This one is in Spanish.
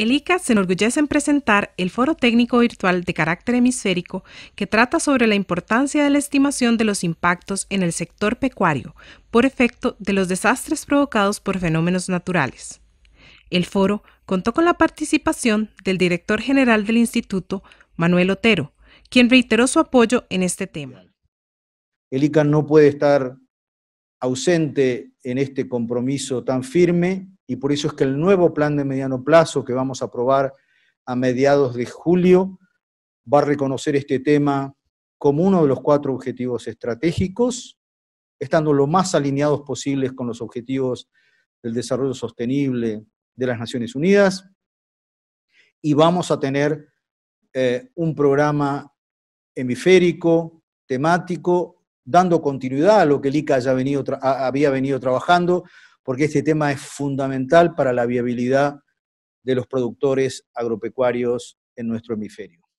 El se enorgullece en presentar el Foro Técnico Virtual de Carácter Hemisférico que trata sobre la importancia de la estimación de los impactos en el sector pecuario por efecto de los desastres provocados por fenómenos naturales. El foro contó con la participación del director general del instituto, Manuel Otero, quien reiteró su apoyo en este tema. El no puede estar ausente en este compromiso tan firme y por eso es que el nuevo plan de mediano plazo que vamos a aprobar a mediados de julio va a reconocer este tema como uno de los cuatro objetivos estratégicos, estando lo más alineados posibles con los objetivos del desarrollo sostenible de las Naciones Unidas, y vamos a tener eh, un programa hemisférico, temático, dando continuidad a lo que el ICA había venido trabajando, porque este tema es fundamental para la viabilidad de los productores agropecuarios en nuestro hemisferio.